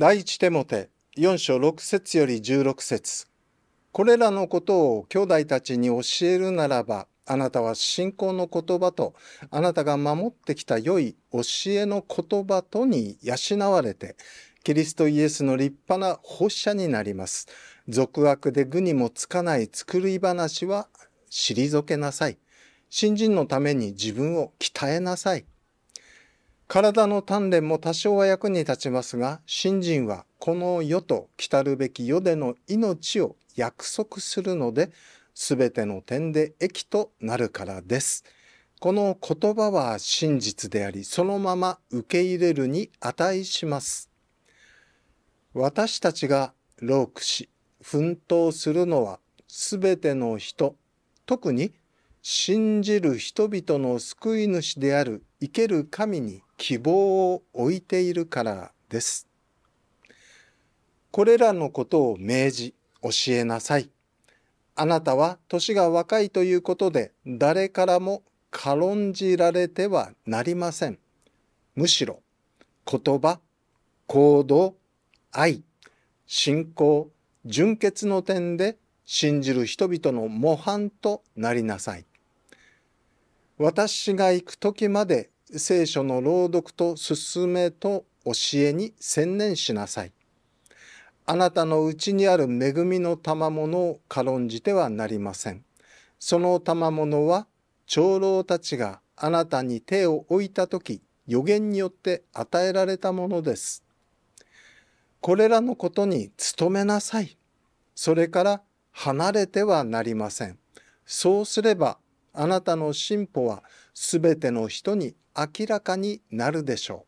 第一手モて4章6節より16節これらのことを兄弟たちに教えるならばあなたは信仰の言葉とあなたが守ってきた良い教えの言葉とに養われてキリストイエスの立派な放射になります。俗悪で愚にもつかない作り話は退けなさい。新人のために自分を鍛えなさい。体の鍛錬も多少は役に立ちますが、信心はこの世と来るべき世での命を約束するので、すべての点で益となるからです。この言葉は真実であり、そのまま受け入れるに値します。私たちが老苦し、奮闘するのは、すべての人、特に信じる人々の救い主である生ける神に希望を置いているからです。これらのことを明示、教えなさい。あなたは年が若いということで誰からも軽んじられてはなりません。むしろ言葉、行動、愛、信仰、純潔の点で信じる人々の模範となりなさい。私が行く時まで聖書の朗読と勧めと教えに専念しなさい。あなたのうちにある恵みの賜物を軽んじてはなりません。その賜物は長老たちがあなたに手を置いた時予言によって与えられたものです。これらのことに努めなさい。それから離れてはなりません。そうすればあなたの進歩はすべての人に明らかになるでしょ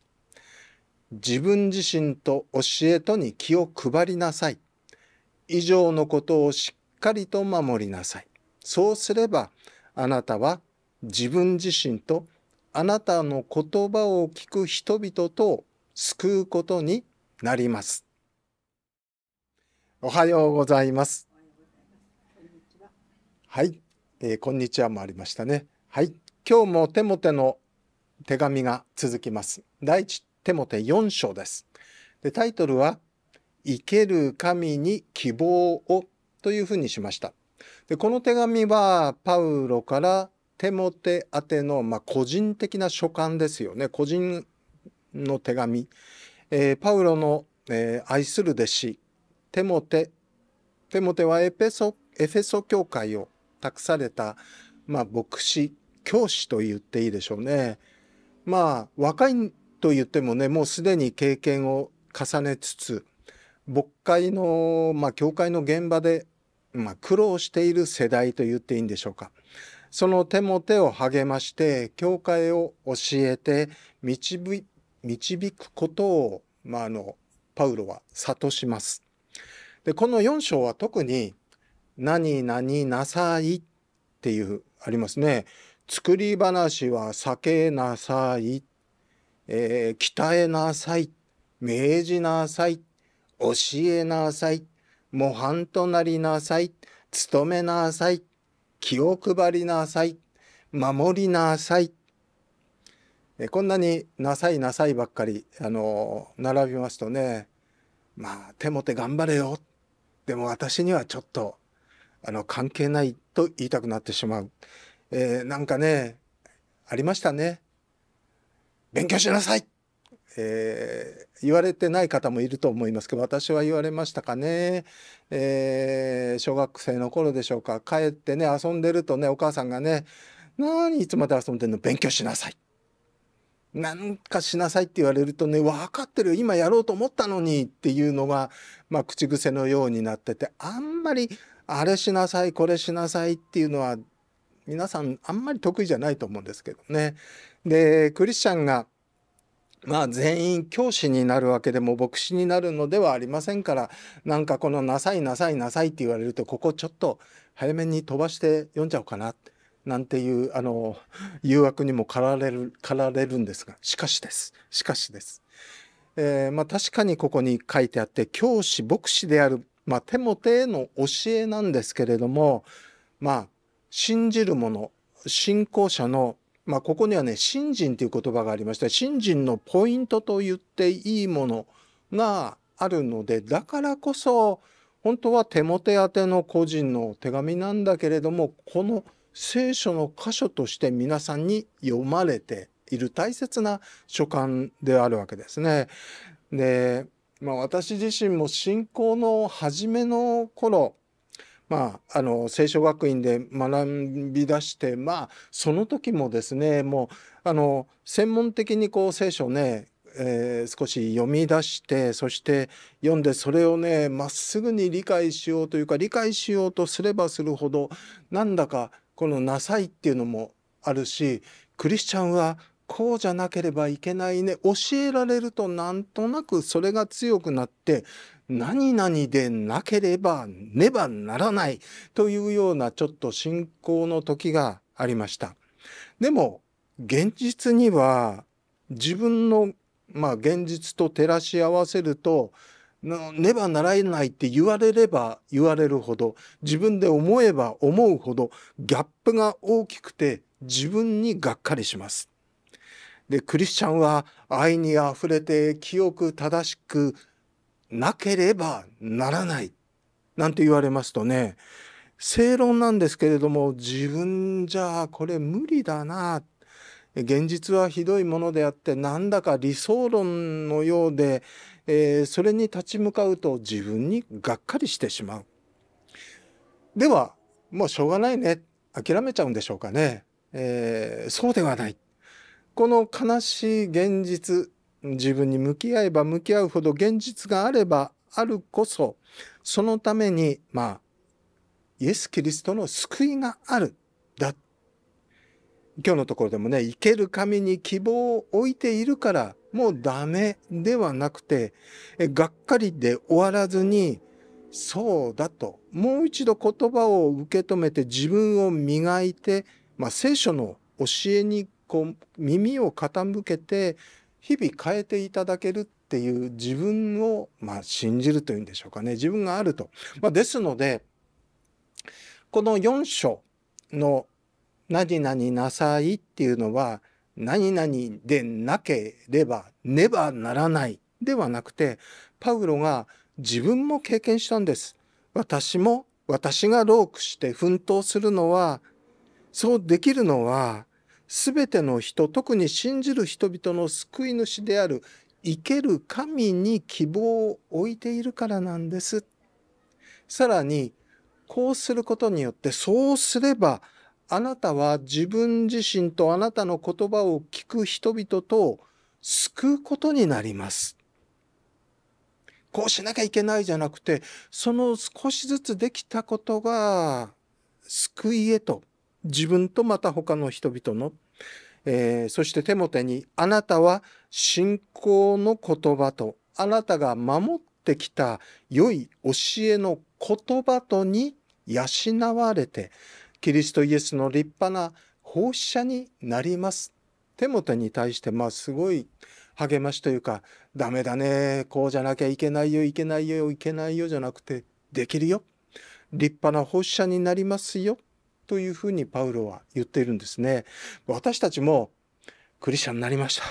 う。自分自身と教えとに気を配りなさい。以上のことをしっかりと守りなさい。そうすればあなたは自分自身とあなたの言葉を聞く人々とを救うことになります。おはようございます。はい。えー、こんにちはもありましたね。はい。今日もテモテの手紙が続きます。第一テモテ4章です。で、タイトルは、生ける神に希望をというふうにしました。で、この手紙はパウロからテモテ宛ての、まあ、個人的な書簡ですよね。個人の手紙。えー、パウロの、えー、愛する弟子、テモテ。テモテはエペソ、エフェソ教会を託された、まあ、牧師、教師と言っていいでしょうね。まあ、若いと言ってもね、もうすでに経験を重ねつつ、牧会の、まあ、教会の現場で、まあ、苦労している世代と言っていいんでしょうか。その手も手を励まして、教会を教えて、導、導くことを、まあ、あの、パウロは諭します。で、この4章は特に何何なさいっていうありますね。作り話は避けなさい、えー、鍛えなさい、命じなさい、教えなさい、模範となりなさい、勤めなさい、気を配りなさい、守りなさい。えこんなになさいなさいばっかり、あの、並びますとね、まあ、手も手頑張れよ。でも私にはちょっとあの関係ないと言いたくなってしまう、えー、なんかねありましたね勉強しなさい、えー、言われてない方もいると思いますけど私は言われましたかね、えー、小学生の頃でしょうか帰ってね遊んでるとねお母さんがね「何いつまで遊んでんの勉強しなさい」なんかしなさいって言われるとね、分かってる今やろうと思ったのにっていうのが、まあ口癖のようになってて、あんまりあれしなさいこれしなさいっていうのは皆さんあんまり得意じゃないと思うんですけどね。でクリスチャンがまあ全員教師になるわけでも牧師になるのではありませんからなんかこの「なさいなさいなさい」って言われるとここちょっと早めに飛ばして読んじゃおうかななんていうあの誘惑にも駆られる駆られるんですがしかしですしかしです。えー、まあ、確かにここに書いてあって教師牧師であるまあ、テモテへの教えなんですけれども、まあ、信じる者信仰者の、まあ、ここにはね信心という言葉がありまして信心のポイントと言っていいものがあるのでだからこそ本当は手元宛ての個人の手紙なんだけれどもこの聖書の箇所として皆さんに読まれている大切な書簡であるわけですね。でまあ、私自身も信仰の初めの頃まあ、あの聖書学院で学び出してまあその時もですねもうあの専門的にこう聖書ねえー、少し読み出してそして読んでそれをねまっすぐに理解しようというか理解しようとすればするほどなんだかこの「なさい」っていうのもあるしクリスチャンはこうじゃなければいけないね教えられるとなんとなくそれが強くなって何々でなければねばならないというようなちょっと信仰の時がありました。でも現実には自分のまあ現実と照らし合わせるとねばならないって言われれば言われるほど自分で思えば思うほどギャップが大きくて自分にがっかりします。でクリスチャンは愛にあふれて清く正しくなければならないなんて言われますとね正論なんですけれども自分じゃこれ無理だな現実はひどいものであってなんだか理想論のようで、えー、それに立ち向かうと自分にがっかりしてしまう。ではもうしょうがないね諦めちゃうんでしょうかね。えー、そうではない。この悲しい現実自分に向き合えば向き合うほど現実があればあるこそそのためにまあイエス・キリストの救いがあるだ今日のところでもね生ける神に希望を置いているからもうダメではなくてがっかりで終わらずにそうだともう一度言葉を受け止めて自分を磨いて、まあ、聖書の教えにこう耳を傾けて日々変えていただけるっていう自分を、まあ、信じるというんでしょうかね自分があると。まあ、ですのでこの4章の「何々なさい」っていうのは「何々でなければねばならない」ではなくてパウロが自分も経験したんです。私も私がロークして奮闘するのはそうできるのは全ての人、特に信じる人々の救い主である生ける神に希望を置いているからなんです。さらに、こうすることによって、そうすれば、あなたは自分自身とあなたの言葉を聞く人々と救うことになります。こうしなきゃいけないじゃなくて、その少しずつできたことが救いへと自分とまた他の人々のえー、そして手もてに「あなたは信仰の言葉とあなたが守ってきた良い教えの言葉とに養われてキリストイエスの立派な奉仕者になります」手もてに対してまあすごい励ましというか「ダメだねこうじゃなきゃいけないよいけないよいけないよ」じゃなくて「できるよ立派な奉仕者になりますよ」というふうにパウロは言っているんですね。私たちもクリスチャンになりました。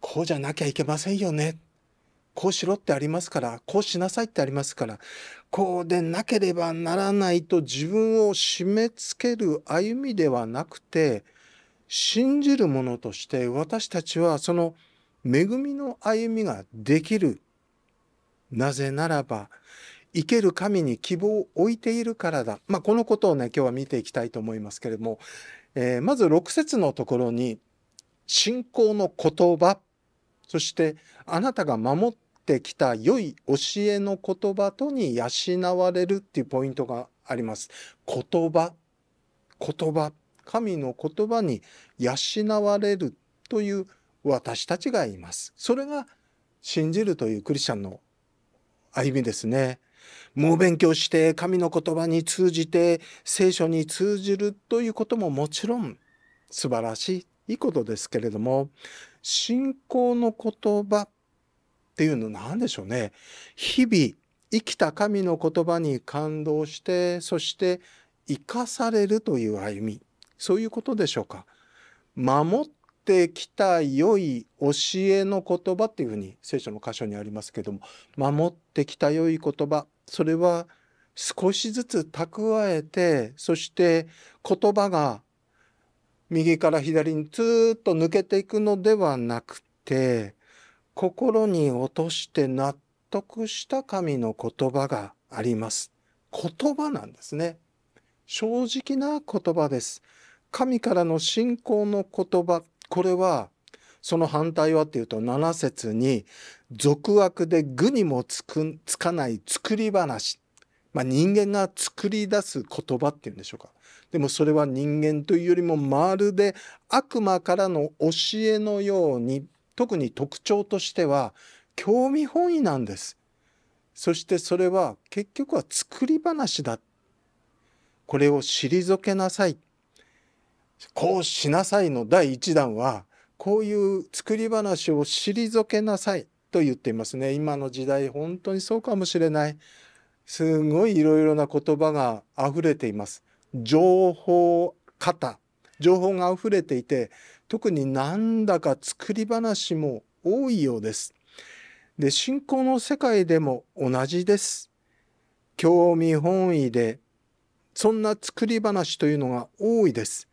こうじゃなきゃいけませんよね。こうしろってありますから、こうしなさいってありますから、こうでなければならないと自分を締め付ける歩みではなくて、信じる者として私たちはその恵みの歩みができる。なぜならば、生ける神に希望を置いているからだ、まあ、このことをね今日は見ていきたいと思いますけれども、えー、まず6節のところに「信仰の言葉」そして「あなたが守ってきた良い教えの言葉とに養われる」っていうポイントがあります。言葉言葉神の言葉に養われるという私たちがいます。それが信じるというクリスチャンの歩みですね。もう勉強して神の言葉に通じて聖書に通じるということももちろん素晴らしいいいことですけれども信仰の言葉っていうの何でしょうね日々生きた神の言葉に感動してそして生かされるという歩みそういうことでしょうか守ってきた良い教えの言葉っていうふうに聖書の箇所にありますけども守ってきた良い言葉それは少しずつ蓄えてそして言葉が右から左にずっと抜けていくのではなくて心に落として納得した神の言葉があります。言葉なんですね。正直な言葉です。神からの信仰の言葉、これはその反対はっていうと7節に俗悪で愚にもつくつかない作り話、まあ、人間が作り出す言葉っていうんでしょうかでもそれは人間というよりもまるで悪魔からの教えのように特に特徴としては興味本位なんですそしてそれは結局は作り話だこれを退けなさいこうしなさいの第1弾はこういう作り話を退けなさいと言っていますね今の時代本当にそうかもしれないすごいいろいろな言葉が溢れています情報型情報が溢れていて特になんだか作り話も多いようですで信仰の世界でも同じです興味本位でそんな作り話というのが多いです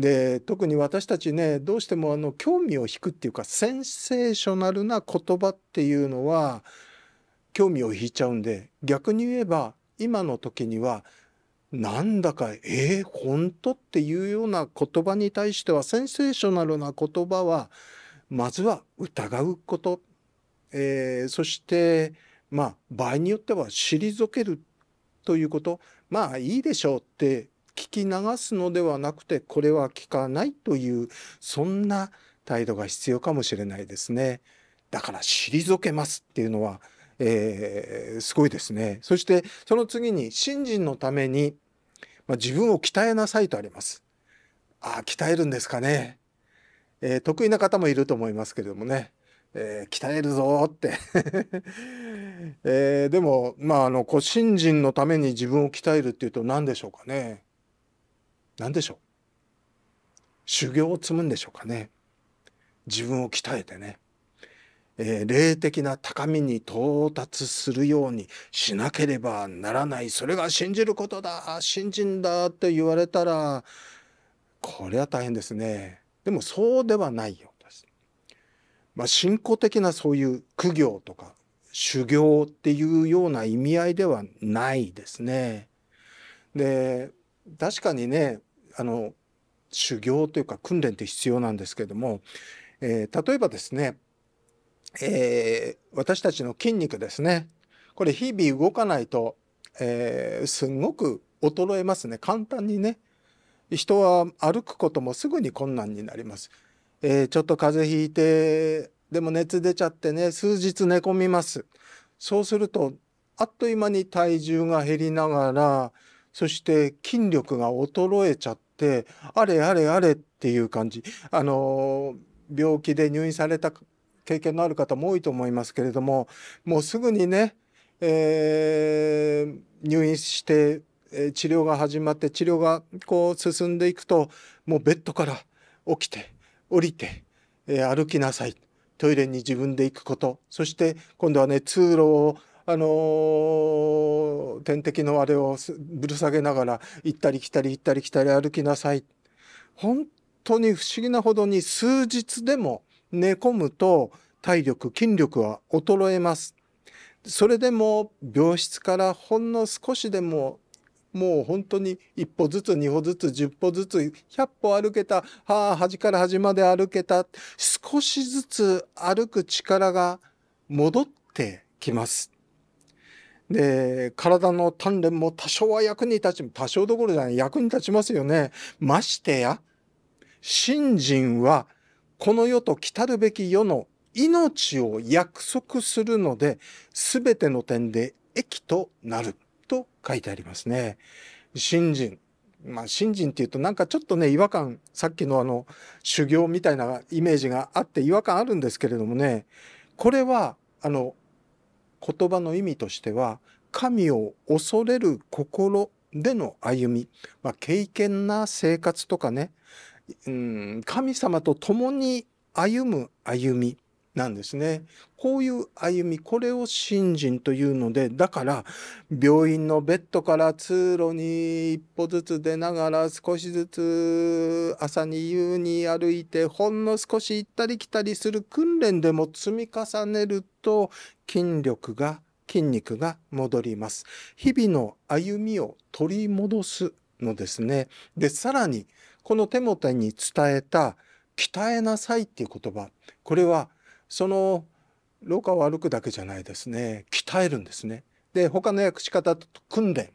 で特に私たちねどうしてもあの興味を引くっていうかセンセーショナルな言葉っていうのは興味を引いちゃうんで逆に言えば今の時にはなんだか「えー、本当?」っていうような言葉に対してはセンセーショナルな言葉はまずは疑うこと、えー、そしてまあ場合によっては退けるということまあいいでしょうって聞き流すのではなくてこれは聞かないというそんな態度が必要かもしれないですね。だから退けますっていうのは、えー、すごいですね。そしてその次に信心のために、まあ、自分を鍛えなさいとあります。ああ鍛えるんですかね、えー、得意な方もいると思いますけれどもね。えー、鍛えるぞーって えー、でもまああのこう信心のために自分を鍛えるっていうと何でしょうかね何でしょう修行を積むんでしょうかね自分を鍛えてね、えー、霊的な高みに到達するようにしなければならないそれが信じることだ信心だって言われたらこれは大変ですねでもそうではないようです。まあ、信仰的なそういう苦行とか修行っていうような意味合いではないですね。で確かにねあの修行というか訓練って必要なんですけども、えー、例えばですね、えー、私たちの筋肉ですねこれ日々動かないと、えー、すごく衰えますね簡単にね人は歩くこともすぐに困難になります、えー、ちょっと風邪ひいてでも熱出ちゃってね数日寝込みますそうするとあっという間に体重が減りながらそして筋力が衰えちゃって、あれあれあれっていう感じ。あの、病気で入院された経験のある方も多いと思いますけれども、もうすぐにね、えー、入院して、え治療が始まって治療がこう進んでいくともうベッドから起きて降りて、えー、歩きなさいトイレに自分で行くことそして今度はね通路をあのー、天敵のあれをぶる下げながら行ったり来たり行ったり来たり歩きなさい本当に不思議なほどに数日でも寝込むと体力筋力は衰えますそれでも病室からほんの少しでももう本当に一歩ずつ二歩ずつ十歩ずつ百歩歩けたはあ端から端まで歩けた少しずつ歩く力が戻ってきます。で、体の鍛錬も多少は役に立ち、多少どころじゃない、役に立ちますよね。ましてや、信心は、この世と来たるべき世の命を約束するので、すべての点で益となると書いてありますね。信心。まあ、信心っていうとなんかちょっとね、違和感、さっきのあの、修行みたいなイメージがあって違和感あるんですけれどもね、これは、あの、言葉の意味としては神を恐れる心での歩み、まあ、敬虔な生活とかね、うん、神様と共に歩む歩みなんですね。こういう歩み、これを信心というので、だから、病院のベッドから通路に一歩ずつ出ながら、少しずつ朝に夕に歩いて、ほんの少し行ったり来たりする訓練でも積み重ねると、筋力が、筋肉が戻ります。日々の歩みを取り戻すのですね。で、さらに、この手元に伝えた、鍛えなさいっていう言葉、これは、その廊下を歩くだけじゃないですね鍛えるんですね。で他の訳し方と訓練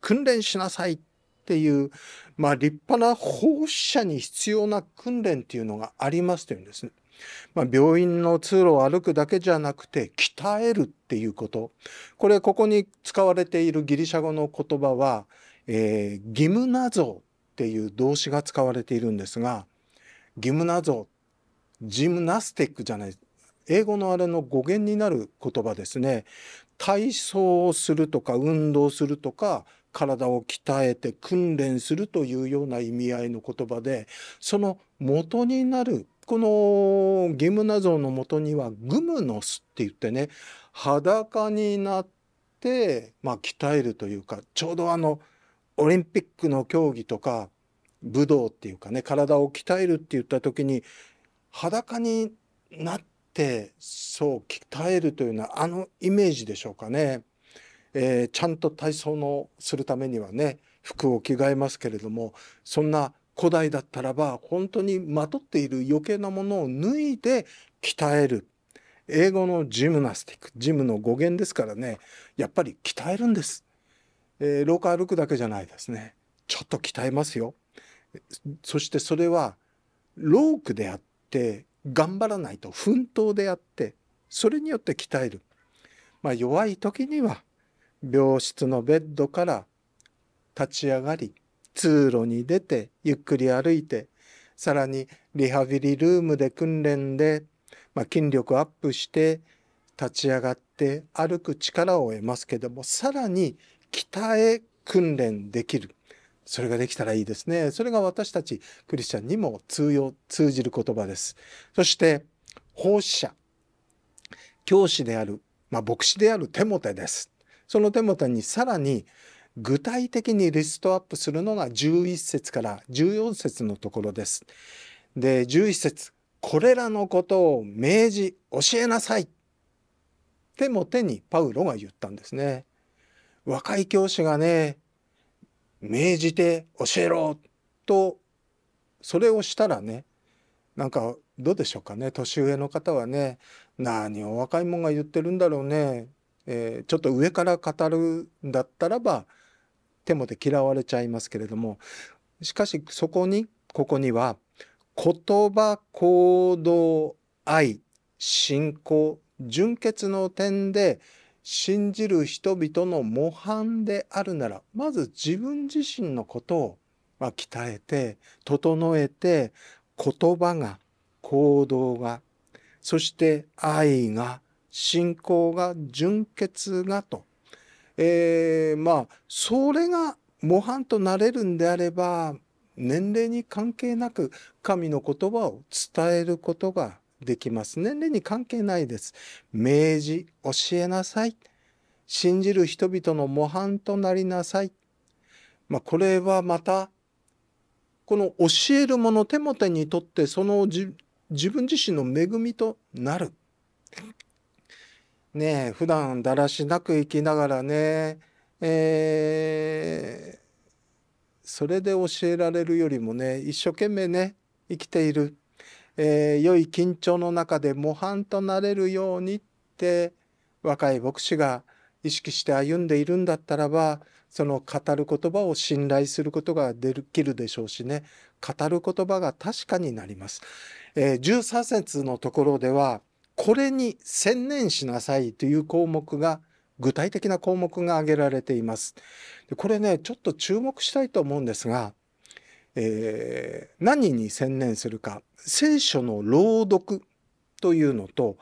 訓練しなさいっていう、まあ、立派な奉仕者に必要な訓練っていうのがありますというんですね。まあ、病院の通路を歩くだけじゃなくて鍛えるっていうことこれここに使われているギリシャ語の言葉は、えー、ギムナゾっていう動詞が使われているんですがギムナゾジムナスティックじゃない英語のあれの語源になる言葉ですね体操をするとか運動するとか体を鍛えて訓練するというような意味合いの言葉でその元になるこのギムナ像の元にはグムノスって言ってね裸になってまあ鍛えるというかちょうどあのオリンピックの競技とか武道っていうかね体を鍛えるって言った時に裸になってそう鍛えるというのはあのイメージでしょうかね。えー、ちゃんと体操のするためにはね服を着替えますけれどもそんな古代だったらば本当にまとっている余計なものを脱いで鍛える英語のジムナスティックジムの語源ですからねやっぱり鍛えるんです、えー、廊下歩くだけじゃないですねちょっと鍛えますよそしてそれはロークであってって頑張らないと奮闘であってそれによって鍛える、まあ、弱い時には病室のベッドから立ち上がり通路に出てゆっくり歩いてさらにリハビリルームで訓練で、まあ、筋力アップして立ち上がって歩く力を得ますけどもさらに鍛え訓練できるそれができたらいいですね。それが私たちクリスチャンにも通用、通じる言葉です。そして、奉仕者。教師である、まあ、牧師であるテモテです。その手もテにさらに具体的にリストアップするのが11節から14節のところです。で、11節これらのことを明示、教えなさい。手も手にパウロが言ったんですね。若い教師がね、命じて教えろとそれをしたらねなんかどうでしょうかね年上の方はね何を若いもんが言ってるんだろうね、えー、ちょっと上から語るんだったらば手もで嫌われちゃいますけれどもしかしそこにここには言葉行動愛信仰純潔の点で信じる人々の模範であるならまず自分自身のことを、まあ、鍛えて整えて言葉が行動がそして愛が信仰が純潔がと、えー、まあそれが模範となれるんであれば年齢に関係なく神の言葉を伝えることができます。年齢に関係ないです。明示、教えなさい。信じる人々の模範となりなさい。まあ、これはまた、この教える者テモテにとってその自分自身の恵みとなる。ねえ、普段だらしなく生きながらね、えー、それで教えられるよりもね、一生懸命ね、生きている。えー、良い緊張の中で模範となれるようにって若い牧師が意識して歩んでいるんだったらばその語る言葉を信頼することができるでしょうしね語る言葉が確かになります。えー、13節のところではこれに専念しなさいという項目が具体的な項目が挙げられています。これねちょっと注目したいと思うんですがえー、何に専念するか聖書の朗読というのと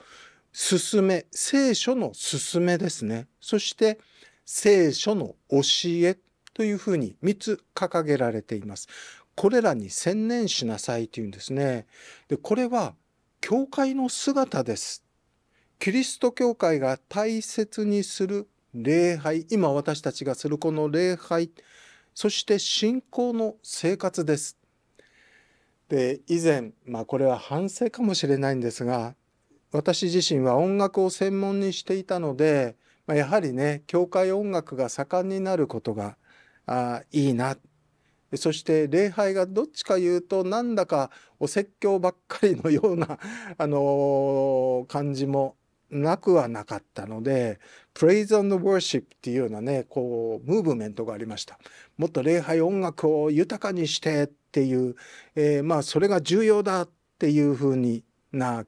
進め聖書の勧めですねそして聖書の教えというふうに3つ掲げられています。これらに専念しなさいというんですね。でこれは教会の姿です。キリスト教会が大切にする礼拝今私たちがするこの礼拝そして信仰の生活です。で以前、まあ、これは反省かもしれないんですが私自身は音楽を専門にしていたので、まあ、やはりね教会音楽が盛んになることがあいいなそして礼拝がどっちかいうとなんだかお説教ばっかりのような、あのー、感じもなくはなかったので、プレイズ r s シ i p っていうようなね、こう、ムーブメントがありました。もっと礼拝音楽を豊かにしてっていう、えー、まあ、それが重要だっていうふうにな、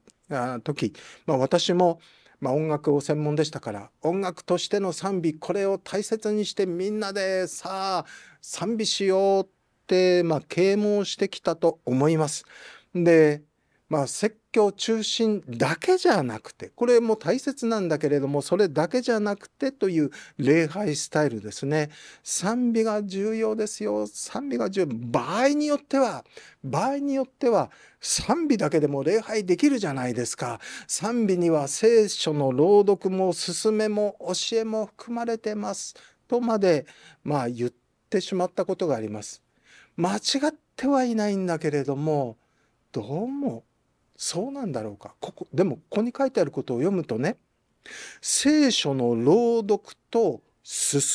時、まあ、私も、まあ、音楽を専門でしたから音楽としての賛美これを大切にしてみんなでさあ賛美しようって、まあ、啓蒙してきたと思います。でまあ、説教中心だけじゃなくてこれも大切なんだけれどもそれだけじゃなくてという礼拝スタイルですね賛美が重要ですよ賛美が重要場合によっては場合によっては賛美だけでも礼拝できるじゃないですか賛美には聖書の朗読も勧めも教えも含まれてますとまで、まあ、言ってしまったことがあります間違ってはいないんだけれどもどうもそうなんだろうかここでもここに書いてあることを読むとね聖書の朗読と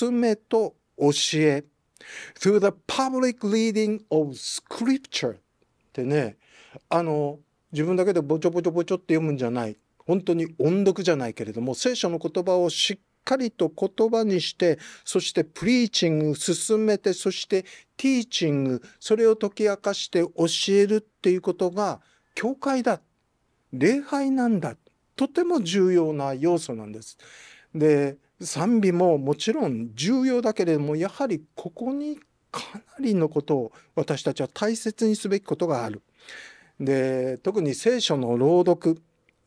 勧めと教え through the public reading of scripture ってねあの自分だけでぼちょぼちょぼちょって読むんじゃない本当に音読じゃないけれども聖書の言葉をしっしっかりと言葉にしてそしてプリーチング進めてそしてティーチングそれを解き明かして教えるっていうことが教会だ礼拝なんだとても重要な要素なんです。で賛美ももちろん重要だけれどもやはりここにかなりのことを私たちは大切にすべきことがある。で特に聖書の朗読、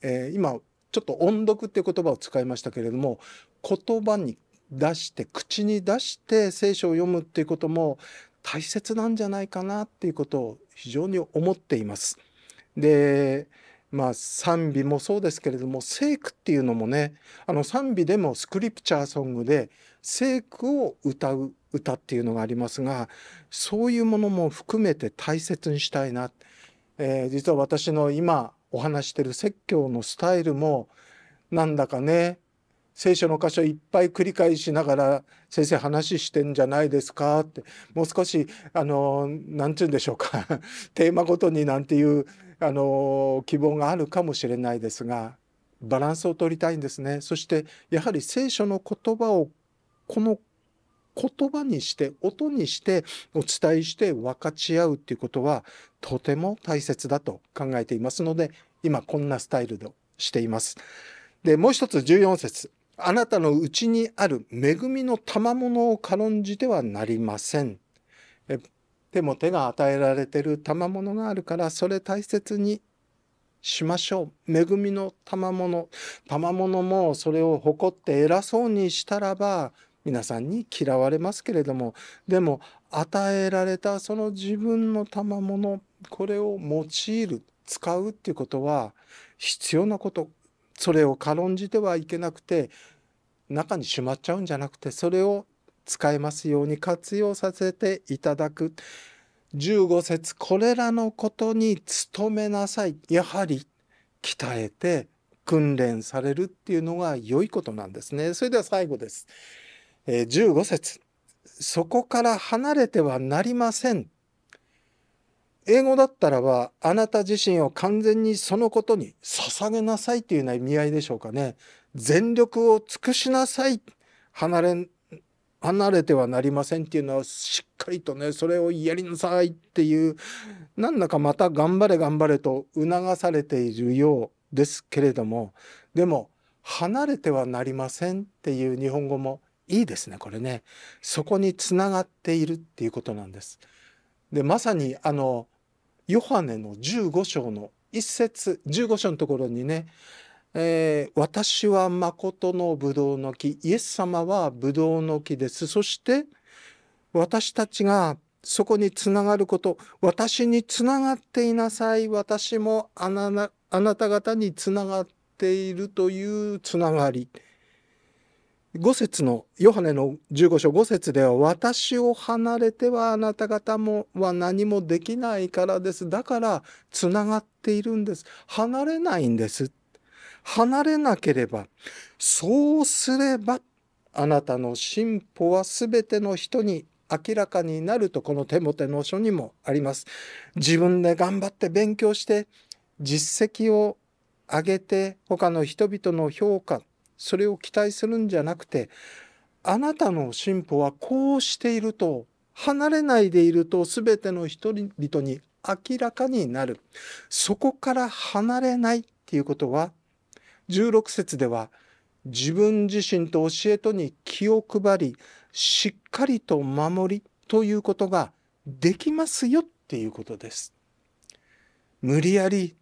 えー、今ちょっと音読っていう言葉を使いましたけれども言葉に出して口に出して聖書を読むっていうことも大切なんじゃないかなっていうことを非常に思っています。でまあ賛美もそうですけれども聖句っていうのもねあの賛美でもスクリプチャーソングで聖句を歌う歌っていうのがありますがそういうものも含めて大切にしたいな、えー、実は私の今お話してる説教のスタイルもなんだかね聖書の箇所いっぱい繰り返しながら先生話してんじゃないですかってもう少しあの何て言うんでしょうか テーマごとになんていうあの希望があるかもしれないですがバランスを取りたいんですねそしてやはり聖書の言葉をこの言葉にして音にしてお伝えして分かち合うっていうことはとても大切だと考えていますので今こんなスタイルでしています。でもう一つ14節あなたのうちにある恵みの賜物を軽んじてはなりません。手も手が与えられてる賜物があるからそれ大切にしましょう。恵みの賜物賜物もそれを誇って偉そうにしたらば皆さんに嫌われますけれどもでも与えられたその自分の賜物これを用いる使うっていうことは必要なことそれを軽んじてはいけなくて中にしまっちゃうんじゃなくてそれを使えますように活用させていただく15節これらのことに努めなさいやはり鍛えて訓練されるっていうのが良いことなんですねそれでは最後です、え15節そこから離れてはなりません英語だったらばあなた自身を完全にそのことに捧げなさいというような意味合いでしょうかね全力を尽くしなさい離れ離れてはなりませんっていうのはしっかりとねそれをやりなさいっていう何だかまた頑張れ頑張れと促されているようですけれどもでも離れてはなりませんっていう日本語もいいですねこれねそこにつながっているっていうことなんです。でまさにあのヨハネの15章の一節15章のところにね、えー、私は誠のブドウの木イエス様はブドウの木ですそして私たちがそこにつながること私につながっていなさい私もあなた方につながっているというつながり5節のヨハネの15章5節では私を離れてはあなた方もは何もできないからですだからつながっているんです離れないんです離れなければそうすればあなたの進歩は全ての人に明らかになるとこの手も手の書にもあります自分で頑張って勉強して実績を上げて他の人々の評価それを期待するんじゃなくてあなたの進歩はこうしていると離れないでいると全ての人々に明らかになるそこから離れないっていうことは16節では自分自身と教えとに気を配りしっかりと守りということができますよっていうことです。無理やり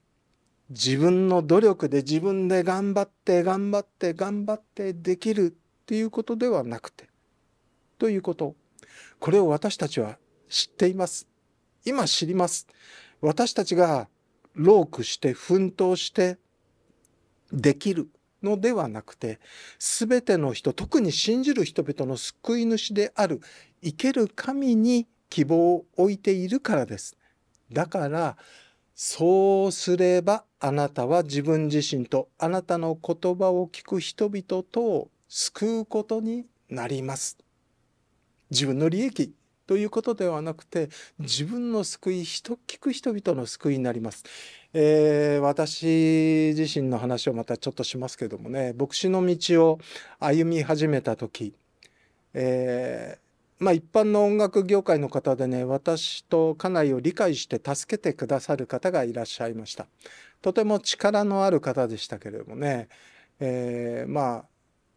自分の努力で自分で頑張って頑張って頑張ってできるっていうことではなくて、ということ。これを私たちは知っています。今知ります。私たちが労苦して奮闘してできるのではなくて、すべての人、特に信じる人々の救い主である、生ける神に希望を置いているからです。だから、そうすればあなたは自分自身とあなたの言葉を聞く人々とを救うことになります。自分の利益ということではなくて自分の救い人聞く人々の救いになります、えー、私自身の話をまたちょっとしますけどもね牧師の道を歩み始めた時、えーまあ、一般の音楽業界の方でね私と家内を理解して助けてくださる方がいらっしゃいましたとても力のある方でしたけれどもね、えー、まあ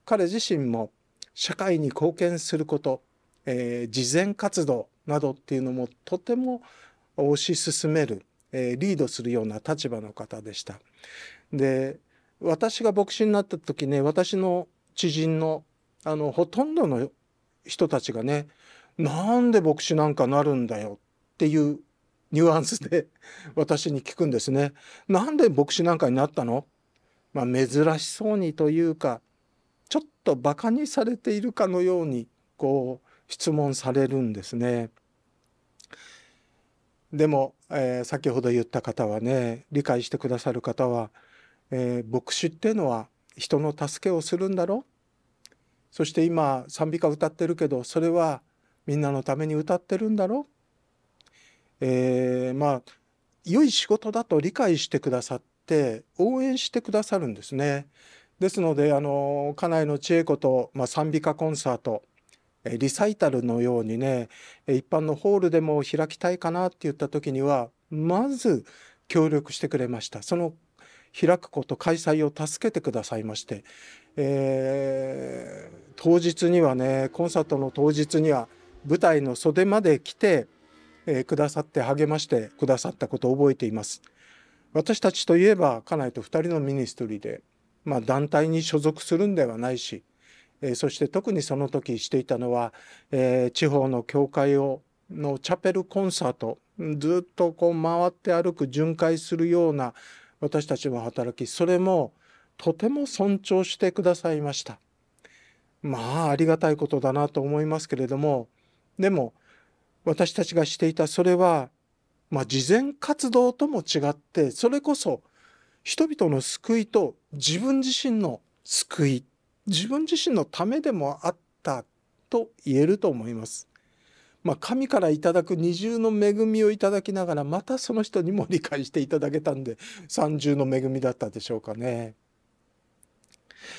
彼自身も社会に貢献すること、えー、慈善活動などっていうのもとても推し進める、えー、リードするような立場の方でした。で私が牧師になった時ね私の知人のあのほとんどの人たちがねなんで牧師なんかなるんだよっていうニュアンスで 私に聞くんですね。なんで牧師なんかになったの、まあ、珍しそうにというかちょっとバカにされているかのようにこう質問されるんですね。でも、えー、先ほど言った方はね理解してくださる方は、えー、牧師っていうのは人の助けをするんだろうそして今賛美歌歌ってるけどそれはみんなのために歌ってるんだろえー、まあ良い仕事だと理解してくださって応援してくださるんですね。ですのであの家内の千恵子と、まあ、賛美歌コンサートリサイタルのようにね一般のホールでも開きたいかなって言った時にはまず協力してくれましたその開くこと開催を助けてくださいましてえー、当日にはねコンサートの当日には舞台の袖まで来て、えー、くださって励ましてくださったことを覚えています。私たちといえば家内と2人のミニストリーで、まあ、団体に所属するんではないし、えー、そして特にその時していたのは、えー、地方の教会をのチャペルコンサートずっとこう回って歩く巡回するような私たちの働きそれもとても尊重してくださいました。まあありがたいことだなと思いますけれどもでも私たちがしていたそれは、まあ、慈善活動とも違ってそれこそ人々の救いと自分自身の救い自分自身のためでもあったと言えると思います。まあ、神からいただく二重の恵みをいただきながらまたその人にも理解していただけたんで三重の恵みだったでしょうかね。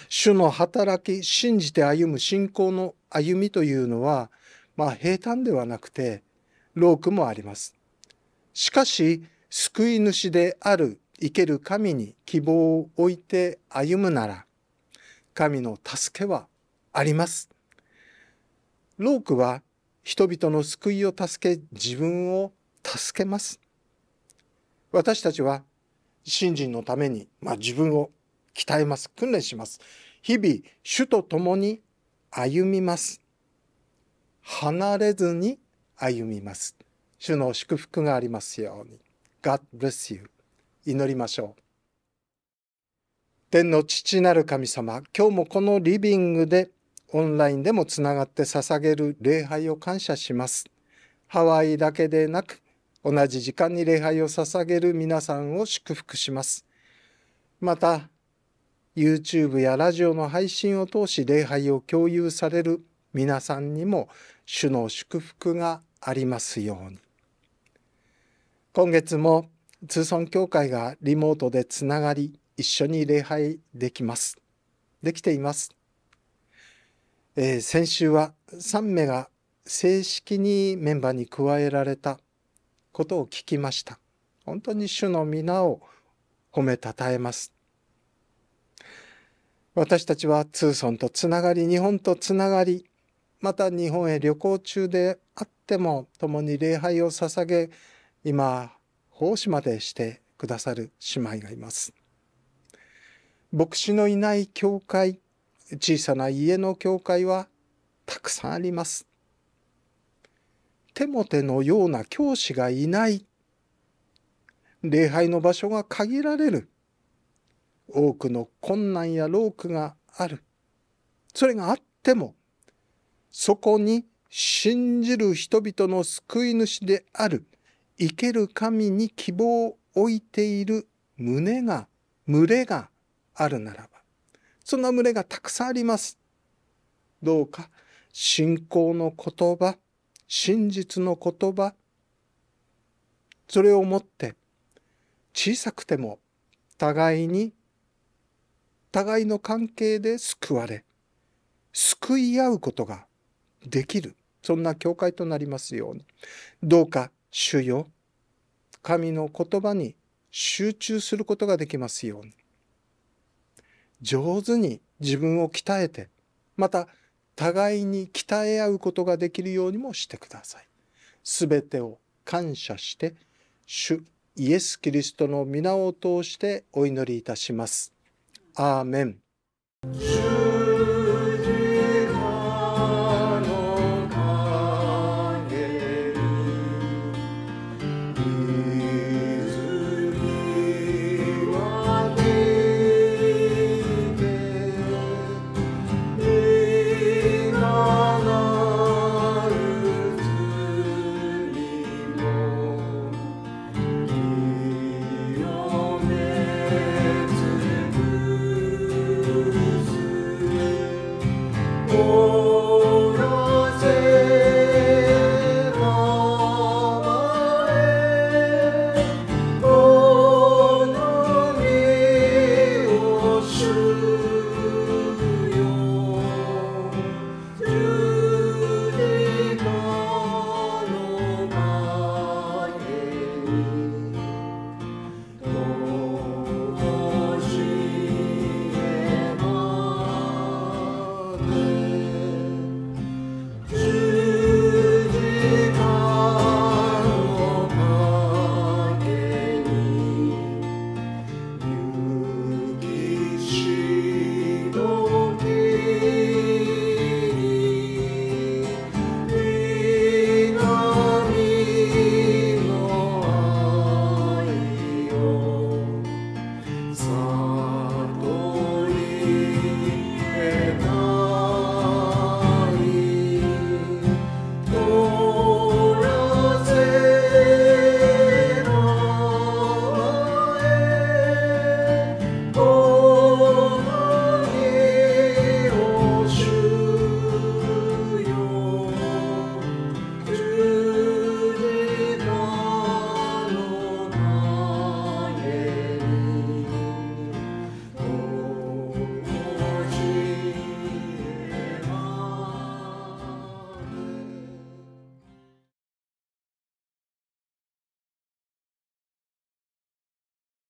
主の働き信じて歩む信仰の歩みというのはまあ平坦ではなくてロークもあります。しかし救い主である生ける神に希望を置いて歩むなら神の助けはあります。ロークは人々の救いを助け自分を助けます。私たちは信心のために、まあ、自分を鍛えます訓練します日々主と共に歩みます離れずに歩みます主の祝福がありますように God bless you 祈りましょう天の父なる神様今日もこのリビングでオンラインでもつながって捧げる礼拝を感謝しますハワイだけでなく同じ時間に礼拝を捧げる皆さんを祝福しますまた YouTube やラジオの配信を通し礼拝を共有される皆さんにも主の祝福がありますように今月も通村協会がリモートでつながり一緒に礼拝できますできています、えー、先週は3名が正式にメンバーに加えられたことを聞きました本当に主の皆を褒めたたえます私たちは通村とつながり日本とつながりまた日本へ旅行中であっても共に礼拝を捧げ今奉仕までしてくださる姉妹がいます牧師のいない教会小さな家の教会はたくさんありますテモテのような教師がいない礼拝の場所が限られる多くの困難や労苦があるそれがあってもそこに信じる人々の救い主である生ける神に希望を置いている胸が群れがあるならばそんな群れがたくさんありますどうか信仰の言葉真実の言葉それをもって小さくても互いに互いの関係で救われ、救い合うことができる。そんな教会となりますように。どうか、主よ、神の言葉に集中することができますように。上手に自分を鍛えて、また互いに鍛え合うことができるようにもしてください。すべてを感謝して、主イエス・キリストの皆を通してお祈りいたします。Amen.